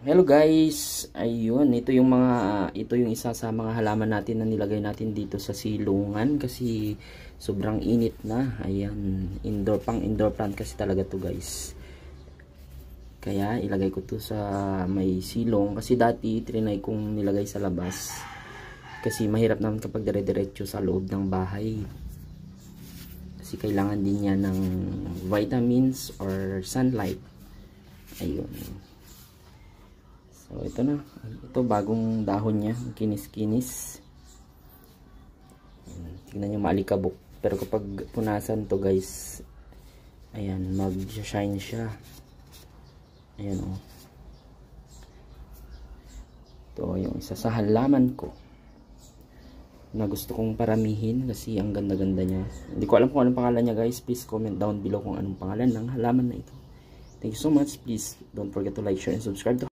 Hello guys, ayun, ito yung mga, ito yung isa sa mga halaman natin na nilagay natin dito sa silungan kasi sobrang init na, ayan, indoor, pang indoor plant kasi talaga to guys. Kaya ilagay ko to sa may silong kasi dati trinay kong nilagay sa labas kasi mahirap naman kapag dire-diretso sa loob ng bahay. Kasi kailangan din niya ng vitamins or sunlight. Ayun. So, oh, ito na. Ito, bagong dahon niya. Kinis-kinis. Tingnan nyo, maalikabok. Pero kapag punasan to guys, ayan, mag-shine siya. Ayan, oh. Ito, yung isa sa halaman ko na gusto kong paramihin kasi ang ganda-ganda niya. Hindi ko alam kung anong pangalan niya guys. Please comment down below kung anong pangalan ng halaman na ito. Thank you so much. Please don't forget to like, share, and subscribe to